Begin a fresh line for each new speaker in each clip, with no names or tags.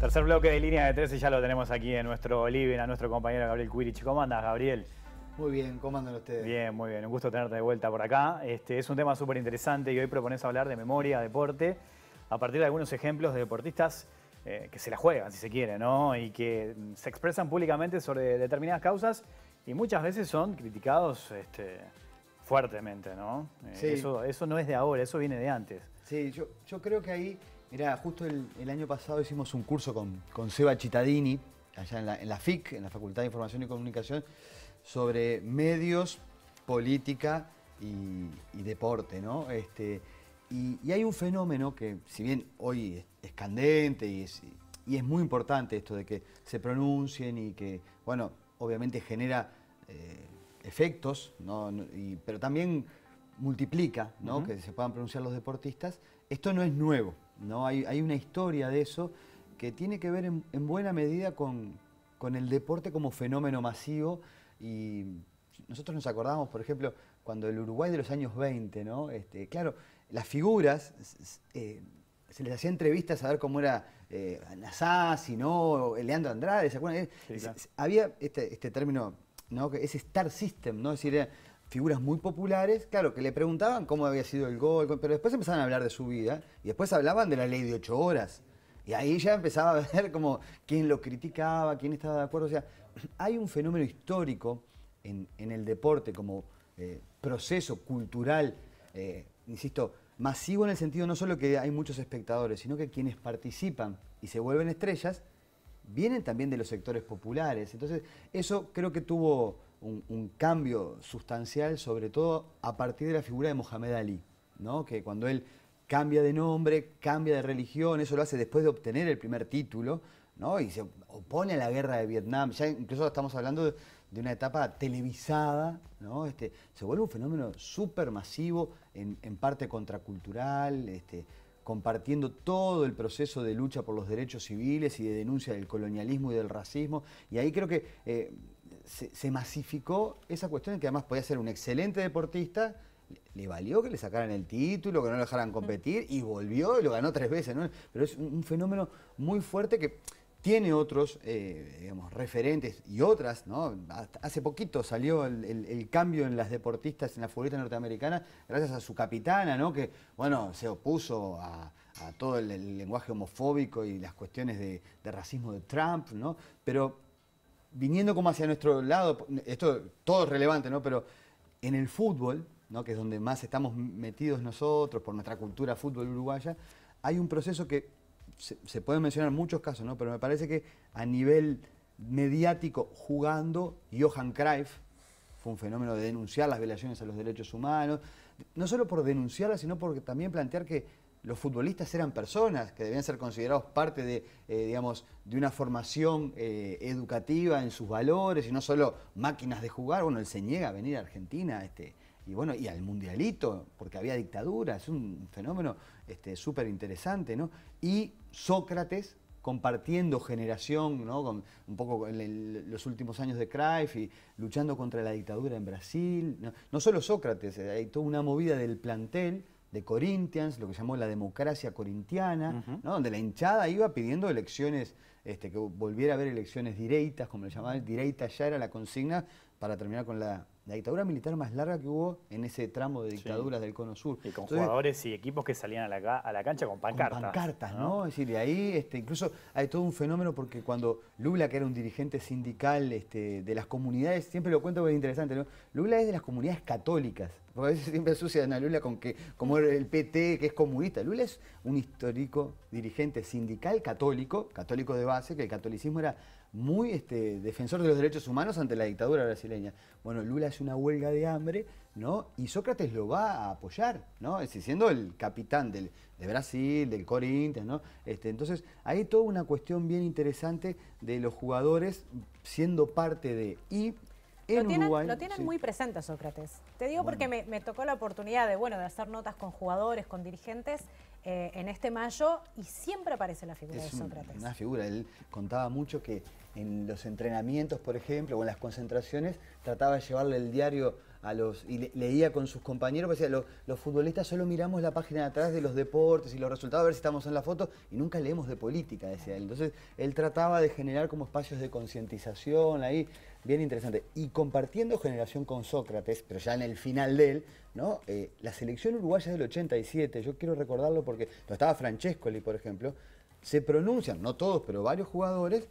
Tercer bloque de línea de 13 ya lo tenemos aquí en nuestro living a nuestro compañero Gabriel Quirich. ¿Cómo andas, Gabriel? Muy bien, ¿cómo andan ustedes? Bien, muy bien. Un gusto tenerte de vuelta por acá. Este, es un tema súper interesante y hoy propones hablar de memoria, deporte, a partir de algunos ejemplos de deportistas eh, que se la juegan, si se quiere, ¿no? Y que se expresan públicamente sobre determinadas causas y muchas veces son criticados este, fuertemente, ¿no? Eh, sí. Eso, no es de ahora, eso viene de antes. Sí, yo creo que ahí Mira,
justo el, año pasado hicimos un curso con, Seba Cittadini, allá en la, FIC, en la Facultad de Información y Comunicación, sobre medios, política y, deporte, este, y, hay un fenómeno que, si bien hoy es, candente y es, muy importante esto de que se pronuncien y que, bueno, obviamente genera eh, efectos, pero también multiplica ¿no? que se puedan pronunciar los deportistas, esto no es nuevo. ¿no? Hay, una historia de eso que tiene que ver en, buena medida con, el deporte como fenómeno masivo y nosotros nos acordamos, por ejemplo, cuando el Uruguay de los años 20, ¿no? Este, claro, las figuras... Eh, se les hacía entrevistas a ver cómo era eh, si no, Leandro Andrade, ¿se acuerdan? Había este, este, término, ¿no? Que es Star System, ¿no? decir, figuras muy populares, claro, que le preguntaban cómo había sido el gol, pero después empezaban a hablar de su vida y después hablaban de la ley de ocho horas. Y ahí ya empezaba a ver como quién lo criticaba, quién estaba de acuerdo. O sea, hay un fenómeno histórico en, el deporte como eh, proceso cultural, eh, insisto, masivo en el sentido no solo que hay muchos espectadores, sino que quienes participan y se vuelven estrellas, vienen también de los sectores populares. Entonces, eso creo que tuvo un, cambio sustancial, sobre todo a partir de la figura de Mohamed Ali, ¿no? que cuando él cambia de nombre, cambia de religión, eso lo hace después de obtener el primer título, ¿no? y se opone a la guerra de Vietnam, ya incluso estamos hablando de, una etapa televisada, ¿no? Este, se vuelve un fenómeno súper masivo, en, parte contracultural, este, compartiendo todo el proceso de lucha por los derechos civiles y de denuncia del colonialismo y del racismo, y ahí creo que... Eh, se, masificó esa cuestión que además podía ser un excelente deportista, le valió que le sacaran el título, que no lo dejaran competir y volvió y lo ganó tres veces. Pero es un fenómeno muy fuerte que tiene otros eh, referentes y otras, ¿no? Hace poquito salió el, cambio en las deportistas, en la futbolista norteamericana, gracias a su capitana, ¿no? Que, bueno, se opuso a, todo el, lenguaje homofóbico y las cuestiones de, de racismo de Trump, ¿no? Pero viniendo como hacia nuestro lado, esto todo es relevante, ¿no? Pero en el fútbol, ¿no? que es donde más estamos metidos nosotros por nuestra cultura fútbol uruguaya, hay un proceso que se, pueden mencionar muchos casos, ¿no? Pero me parece que a nivel mediático jugando, Johan Cruyff fue un fenómeno de denunciar las violaciones a los derechos humanos, no solo por denunciarlas, sino porque también plantear que los futbolistas eran personas que debían ser considerados parte de, eh, digamos, de una formación eh, educativa en sus valores y no solo máquinas de jugar. Bueno, él se niega a venir a Argentina este, y, bueno, y al mundialito, porque había dictadura, es un fenómeno súper este, interesante. ¿no? Y Sócrates compartiendo generación, ¿no? un poco en los últimos años de Cruyff y luchando contra la dictadura en Brasil. No, no solo Sócrates, eh, hay toda una movida del plantel de Corinthians, lo que llamó la democracia corintiana, donde la hinchada iba pidiendo elecciones, este, que volviera a haber elecciones directas, como le llamaban, directas ya era la consigna para terminar con la la dictadura militar más larga que hubo en ese tramo
de dictaduras del Cono Sur. Y
con jugadores
y equipos que salían a la, cancha con pancartas. Con pancartas, ¿no?
Es decir, de ahí este, incluso hay todo un fenómeno porque cuando Lula, que era un dirigente sindical este, de las comunidades, siempre lo cuento porque es interesante, ¿no? Lula es de las comunidades católicas. Porque a veces siempre asocian a Lula con que, como el PT, que es comunista. Lula es un histórico dirigente sindical católico, católico de base, que el catolicismo era muy este, defensor de los derechos humanos ante la dictadura brasileña. Bueno, Lula hace una huelga de hambre, ¿no? Y Sócrates lo va a apoyar, ¿no? Es siendo el capitán de Brasil, del Corinthians, ¿no? Este, entonces, hay toda una cuestión bien interesante de los jugadores siendo parte de... Y en lo tienen, muy
presente Sócrates. Te digo porque me, tocó la oportunidad de, bueno, de hacer notas con jugadores, con dirigentes, eh, en este mayo y siempre aparece la figura de Sócrates. Una
figura, él contaba mucho que en los entrenamientos, por ejemplo, o en las concentraciones, trataba de llevarle el diario a los y leía con sus compañeros, pues decía, los, los, futbolistas solo miramos la página de atrás de los deportes y los resultados, a ver si estamos en la foto, y nunca leemos de política, decía él. Entonces, él trataba de generar como espacios de concientización ahí bien interesante. Y compartiendo generación con Sócrates, pero ya en el final de él, ¿no? Eh, la selección uruguaya del 87, yo quiero recordarlo porque lo estaba Francescoli, por ejemplo, se pronuncian, no todos, pero varios jugadores,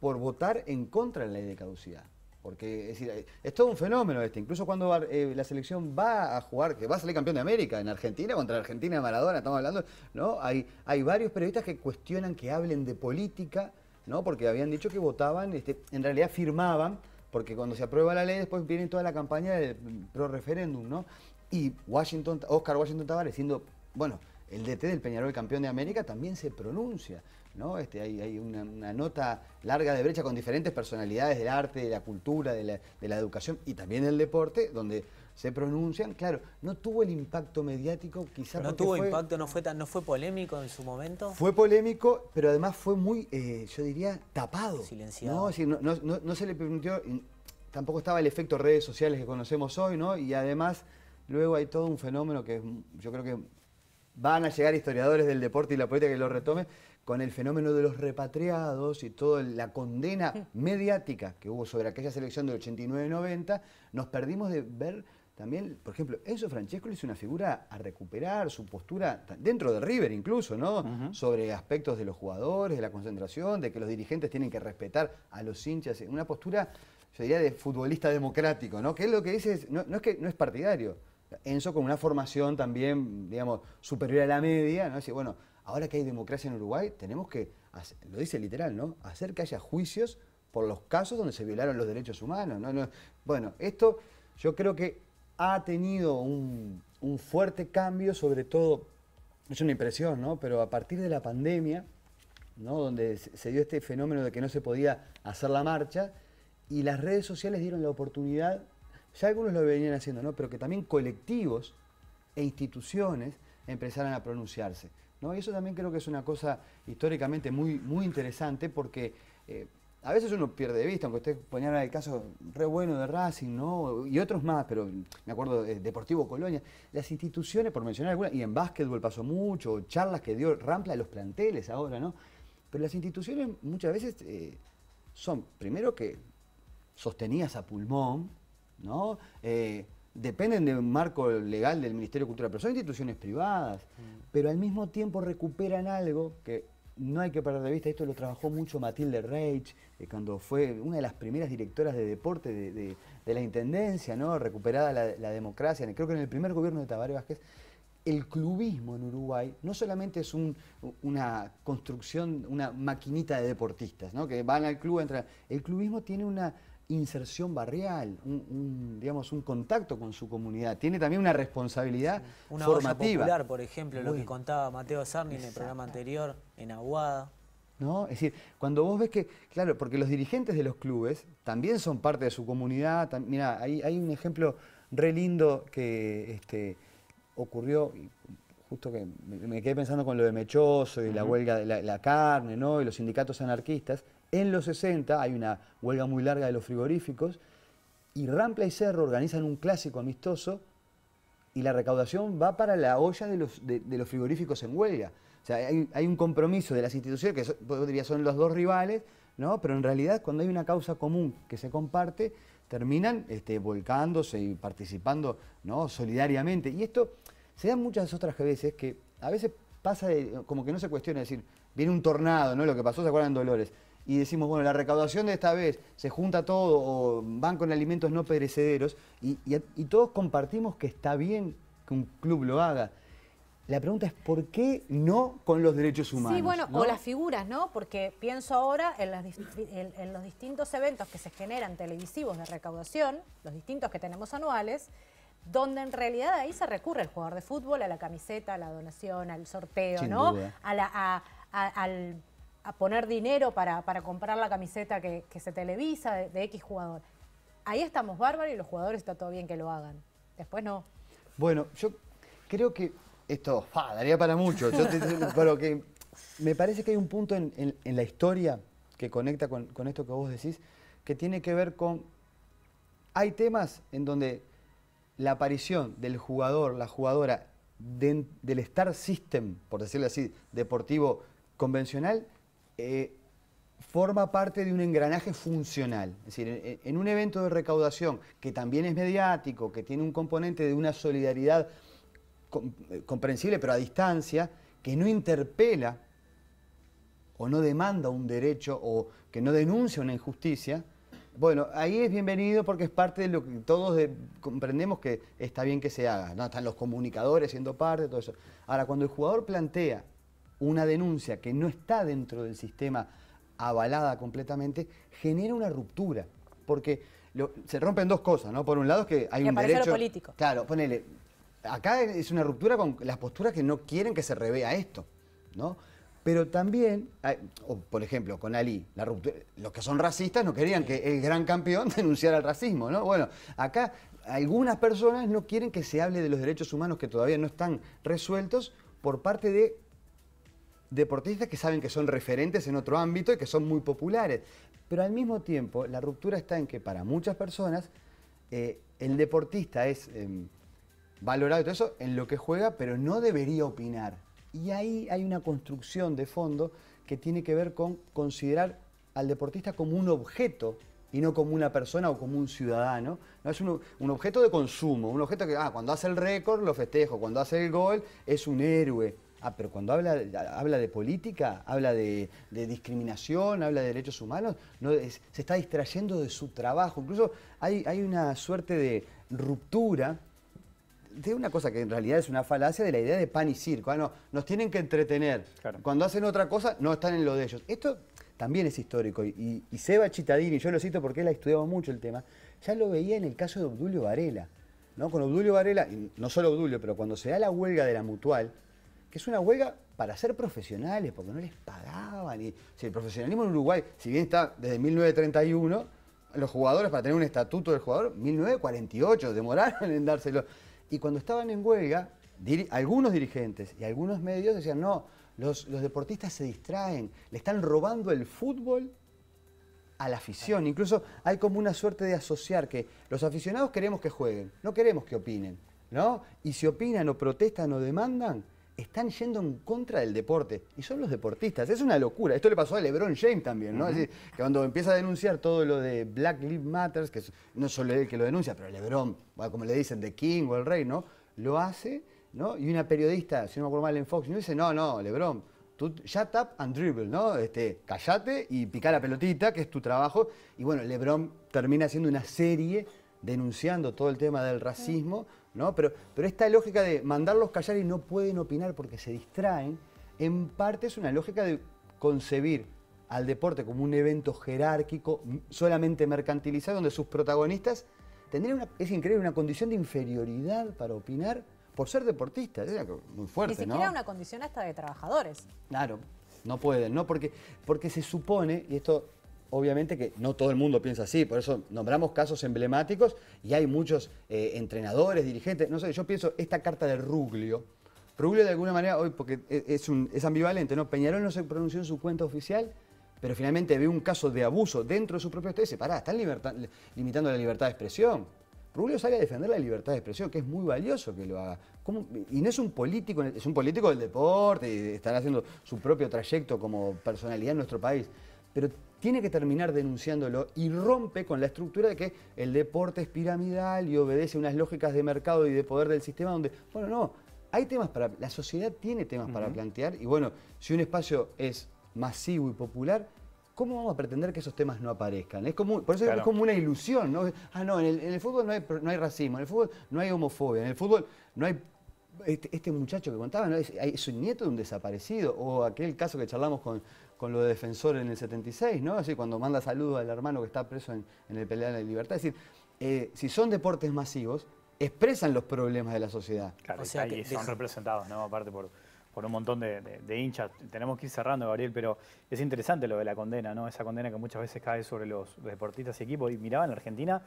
por votar en contra de la ley de caducidad. Porque es, decir, eh, es todo un fenómeno este. Incluso cuando eh, la selección va a jugar, que va a salir campeón de América en Argentina, contra Argentina de Maradona, estamos hablando, ¿no? Hay, hay varios periodistas que cuestionan que hablen de política ¿no? Porque habían dicho que votaban, este, en realidad firmaban, porque cuando se aprueba la ley después viene toda la campaña del pro referéndum, ¿no? Y Washington, Oscar Washington Tavares, siendo, bueno, el DT del Peñarol campeón de América también se pronuncia, ¿no? Este, hay, hay una, nota larga de brecha con diferentes personalidades del arte, de la cultura, de la, de la educación y también del deporte, donde se pronuncian. Claro, no tuvo el impacto mediático, quizás. No tuvo fue, impacto, no fue, tan, no fue polémico en su momento. Fue polémico, pero además fue muy, eh, yo diría, tapado. Silenciado. No, no, no se le permitió, tampoco estaba el efecto redes sociales que conocemos hoy, ¿no? Y además, luego hay todo un fenómeno que yo creo que van a llegar historiadores del deporte y la política que lo retomen, con el fenómeno de los repatriados y toda la condena mm. mediática que hubo sobre aquella selección del 89-90, nos perdimos de ver también, por ejemplo, Enzo Francesco es una figura a recuperar su postura dentro de River incluso, ¿no? Sobre aspectos de los jugadores, de la concentración, de que los dirigentes tienen que respetar a los hinchas, una postura, yo diría, de futbolista democrático, ¿no? Que es lo que dice, no, es que no es partidario. Enzo con una formación también, digamos, superior a la media, ¿no? Dice, bueno, ahora que hay democracia en Uruguay, tenemos que, lo dice literal, ¿no? Hacer que haya juicios por los casos donde se violaron los derechos humanos, ¿no? no bueno, esto yo creo que ha tenido un, fuerte cambio, sobre todo, es una impresión, ¿no? Pero a partir de la pandemia, ¿no? Donde se dio este fenómeno de que no se podía hacer la marcha y las redes sociales dieron la oportunidad, ya algunos lo venían haciendo, ¿no? Pero que también colectivos e instituciones empezaran a pronunciarse. ¿no? Y eso también creo que es una cosa históricamente muy, muy interesante porque eh, a veces uno pierde de vista, aunque usted ponía el caso re bueno de Racing, ¿no? Y otros más, pero me acuerdo Deportivo Colonia. Las instituciones, por mencionar algunas, y en básquetbol pasó mucho, charlas que dio Rampla a los planteles ahora, ¿no? Pero las instituciones muchas veces eh, son, primero que sostenidas a pulmón, ¿no? Eh, dependen de un marco legal del Ministerio de Cultura, pero son instituciones privadas, mm. pero al mismo tiempo recuperan algo que no hay que perder de vista, esto lo trabajó mucho Matilde Reich, eh, cuando fue una de las primeras directoras de deporte de, la Intendencia, ¿no? recuperada la, democracia, creo que en el primer gobierno de Tabaré Vázquez, el clubismo en Uruguay no solamente es una construcción, una maquinita de deportistas, ¿no? que van al club, entran, el clubismo tiene una inserción barrial, un, digamos, un contacto con su comunidad. Tiene también una responsabilidad formativa. una formativa. por ejemplo, lo que contaba Mateo Sarni en el programa anterior, en Aguada. ¿No? Es decir, cuando vos ves que, claro, porque los dirigentes de los clubes también son parte de su comunidad. Mira, hay, hay, un ejemplo re lindo que este, ocurrió, justo que me, quedé pensando con lo de Mechoso y la huelga de la, la carne, ¿no? Y los sindicatos anarquistas en los 60 hay una huelga muy larga de los frigoríficos y Rampla y Cerro organizan un clásico amistoso y la recaudación va para la olla de los, de, los frigoríficos en huelga. O sea, hay, un compromiso de las instituciones, que son, podría son los dos rivales, ¿no? pero en realidad cuando hay una causa común que se comparte, terminan este, volcándose y participando ¿no? solidariamente. Y esto se da muchas otras veces que a veces pasa como que no se cuestiona, decir, viene un tornado, ¿no? lo que pasó, ¿se acuerdan Dolores? y decimos, bueno, la recaudación de esta vez se junta todo o van con alimentos no perecederos y, todos compartimos que está bien que un club lo haga. La pregunta es por qué no con los derechos humanos. Sí, bueno, o las
figuras, ¿no? Porque pienso ahora en, los distintos eventos que se generan televisivos de recaudación, los distintos que tenemos anuales, donde en realidad ahí se recurre el jugador de fútbol a la camiseta, a la donación, al sorteo, ¿no? A la, al a poner dinero para, comprar la camiseta que, se televisa de, X jugador. Ahí estamos bárbaro y los jugadores está todo bien que lo hagan. Después no.
Bueno, yo creo que esto daría para mucho. pero que me parece que hay un punto en, la historia que conecta con, esto que vos decís, que tiene que ver con... Hay temas en donde la aparición del jugador, la jugadora, del star system, por decirlo así, deportivo convencional, eh, forma parte de un engranaje funcional. Es decir, en un evento de recaudación que también es mediático, que tiene un componente de una solidaridad eh, comprensible pero a distancia, que no interpela o no demanda un derecho o que no denuncia una injusticia, bueno, ahí es bienvenido porque es parte de lo que todos comprendemos que está bien que se haga. Están los comunicadores siendo parte, todo eso. Ahora, cuando el jugador plantea una denuncia que no está dentro del sistema avalada completamente, genera una ruptura. Porque se rompen dos cosas, ¿no? Por un lado es que hay un derecho... político. Claro, ponele. Acá es una ruptura con las posturas que no quieren que se revea esto, ¿no? Pero también, por ejemplo, con Ali, la los que son racistas no querían que el gran campeón denunciara el racismo, ¿no? Bueno, acá algunas personas no quieren que se hable de los derechos humanos que todavía no están resueltos por parte de deportistas que saben que son referentes en otro ámbito y que son muy populares. Pero al mismo tiempo, la ruptura está en que para muchas personas eh, el deportista es em, valorado y todo eso en lo que juega, pero no debería opinar. Y ahí hay una construcción de fondo que tiene que ver con considerar al deportista como un objeto y no como una persona o como un ciudadano. No es un, objeto de consumo, un objeto que ah, cuando hace el récord lo festejo, cuando hace el gol es un héroe. Ah, pero cuando habla, de política, habla de, discriminación, habla de derechos humanos, no, se está distrayendo de su trabajo. Incluso hay, una suerte de ruptura de una cosa que en realidad es una falacia de la idea de pan y circo. Ah, no, nos tienen que entretener. Cuando hacen otra cosa, no están en lo de ellos. Esto también es histórico. Y, Seba Chitadini, yo lo cito porque él ha estudiado mucho el tema, ya lo veía en el caso de Obdulio Varela. ¿no? Con Obdulio Varela, no solo Obdulio, pero cuando se da la huelga de la mutual, es una huelga para ser profesionales, porque no les pagaban. Y, el profesionalismo en Uruguay, si bien está desde 1931, los jugadores, para tener un estatuto del jugador, 1948, demoraron en dárselo. Y cuando estaban en huelga, algunos dirigentes y algunos medios decían, no, los, deportistas se distraen, le están robando el fútbol a la afición. Incluso hay como una suerte de asociar que los aficionados queremos que jueguen, no queremos que opinen, ¿no? Y si opinan o protestan o demandan, están yendo en contra del deporte. Y son los deportistas. Es una locura. Esto le pasó a LeBron James también, ¿no? que cuando empieza a denunciar todo lo de Black Lives Matter, que no solo él que lo denuncia, pero LeBron, como le dicen, The King o el Rey, ¿no? Lo hace, ¿no? Y una periodista, si no me acuerdo mal, en Fox News dice, no, no, LeBron, tú shut and dribble, ¿no? Este, callate y pica la pelotita, que es tu trabajo. Y bueno, LeBron termina haciendo una serie denunciando todo el tema del racismo. Pero, esta lógica de mandarlos callar y no pueden opinar porque se distraen, en parte es una lógica de concebir al deporte como un evento jerárquico, solamente mercantilizado, donde sus protagonistas tendrían es increíble, una condición de inferioridad para opinar por ser deportistas. muy fuerte, Ni siquiera una
condición hasta de trabajadores.
Claro, no pueden, ¿no? Porque, porque se supone, y esto obviamente que no todo el mundo piensa así, por eso nombramos casos emblemáticos y hay muchos eh, entrenadores, dirigentes, no sé, yo pienso esta carta de Ruglio. Ruglio de alguna manera, hoy porque e, es, un, es ambivalente, ¿no? Peñarol no se pronunció en su cuenta oficial, pero finalmente ve un caso de abuso dentro de su propio estadio y pará, están limitando la libertad de expresión. Ruglio sale a defender la libertad de expresión, que es muy valioso que lo haga. Y no es un político, es un político del deporte, y haciendo su propio trayecto como personalidad en nuestro país pero tiene que terminar denunciándolo y rompe con la estructura de que el deporte es piramidal y obedece unas lógicas de mercado y de poder del sistema donde, bueno, no, hay temas para, la sociedad tiene temas para plantear y bueno, si un espacio es masivo y popular, ¿cómo vamos a pretender que esos temas no aparezcan? Es como, por eso es como una ilusión, ¿no? Ah, no, en el, en el fútbol no hay, no hay, racismo, en el fútbol no hay homofobia, en el fútbol no hay este, este, muchacho que contaba, ¿no? es, es, un nieto de un desaparecido, o aquel caso que charlamos con, con lo de defensor en el 76, ¿no? Así cuando manda saludos al hermano que está preso en, el pelea de libertad. Es decir, eh, si son deportes masivos, expresan los problemas de la sociedad. Claro, o sea, y son
representados, ¿no? Aparte por, un montón de, hinchas. Tenemos que ir cerrando, Gabriel, pero es interesante lo de la condena, ¿no? Esa condena que muchas veces cae sobre los, deportistas y equipos. Y miraba en la Argentina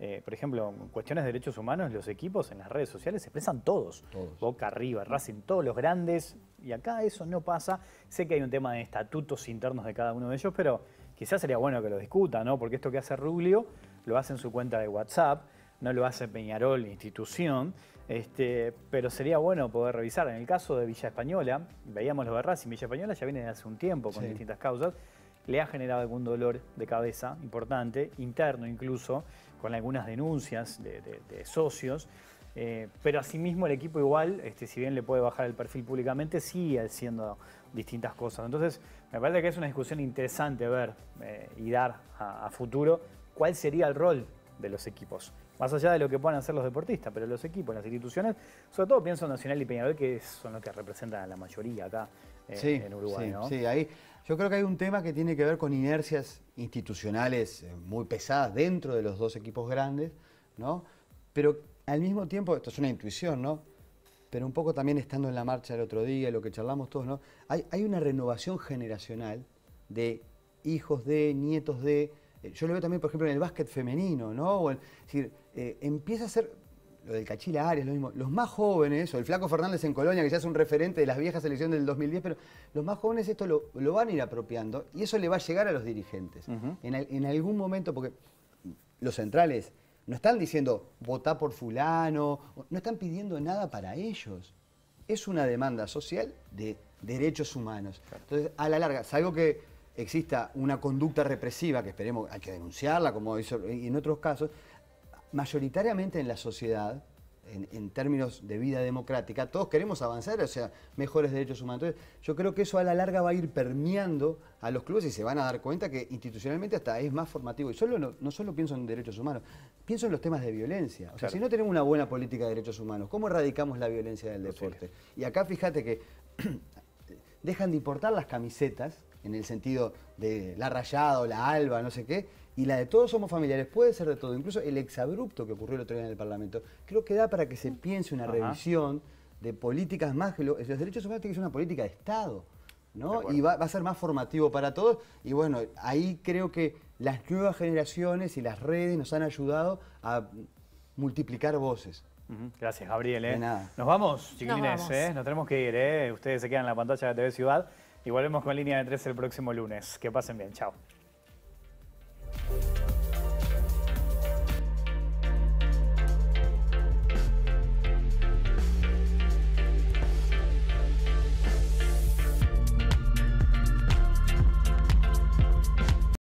eh, por ejemplo, en cuestiones de derechos humanos, los equipos en las redes sociales se expresan todos. Boca arriba, Racing, todos los grandes. Y acá eso no pasa. Sé que hay un tema de estatutos internos de cada uno de ellos, pero quizás sería bueno que lo discuta, ¿no? Porque esto que hace Rubio lo hace en su cuenta de WhatsApp, no lo hace Peñarol, institución. Este, pero sería bueno poder revisar. En el caso de Villa Española, veíamos los de Racing, Villa Española ya viene de hace un tiempo con distintas causas. Le ha generado algún dolor de cabeza importante, interno incluso con algunas denuncias de, socios. Eh, pero asimismo el equipo igual, este, si bien le puede bajar el perfil públicamente, sigue haciendo distintas cosas. Entonces, me parece que es una discusión interesante ver eh, y dar a futuro cuál sería el rol de los equipos. Más allá de lo que puedan hacer los deportistas, pero los equipos, las instituciones, sobre todo pienso en Nacional y Peñarol, que son los que representan a la mayoría acá eh, en Uruguay. sí, ahí
yo creo que hay un tema que tiene que ver con inercias institucionales eh, muy pesadas dentro de los dos equipos grandes, ¿no? Pero al mismo tiempo, esto es una intuición, ¿no? Pero un poco también estando en la marcha el otro día, lo que charlamos todos, ¿no? hay una renovación generacional de hijos de, nietos de, eh, yo lo veo también, por ejemplo, en el básquet femenino, ¿no? decir, eh, empieza a ser lo del Cachila Ares, lo mismo. Los más jóvenes, o el Flaco Fernández en Colonia, que ya es un referente de las viejas elecciones del 2010, pero los más jóvenes esto lo, van a ir apropiando y eso le va a llegar a los dirigentes. en, algún momento, porque los centrales no están diciendo votá por fulano, no están pidiendo nada para ellos. Es una demanda social de derechos humanos. Entonces, a la larga, es algo que exista una conducta represiva, que esperemos, hay que denunciarla, como hizo en otros casos, mayoritariamente en la sociedad, en, términos de vida democrática, todos queremos avanzar, o sea, mejores derechos humanos. Entonces, yo creo que eso a la larga va a ir permeando a los clubes y se van a dar cuenta que institucionalmente hasta es más formativo. Y solo no, solo pienso en derechos humanos, pienso en los temas de violencia. O sea, si no tenemos una buena política de derechos humanos, ¿cómo erradicamos la violencia del deporte? Y acá fíjate que dejan de importar las camisetas en el sentido de la rayada o la alba, no sé qué, y la de todos somos familiares, puede ser de todo, incluso el exabrupto que ocurrió el otro día en el Parlamento, creo que da para que se piense una revisión de políticas más que los derechos humanos que es una política de Estado, ¿no? y va, a ser más formativo para todos, y bueno, ahí creo que las nuevas generaciones y las redes nos han ayudado a multiplicar voces.
Gracias, Gabriel. ¿eh? Nos vamos, chiquilines. ¿eh? Nos, tenemos que ir. ¿eh? Ustedes se quedan en la pantalla de TV Ciudad. Y volvemos con Línea de Tres el próximo lunes. Que pasen bien, chao.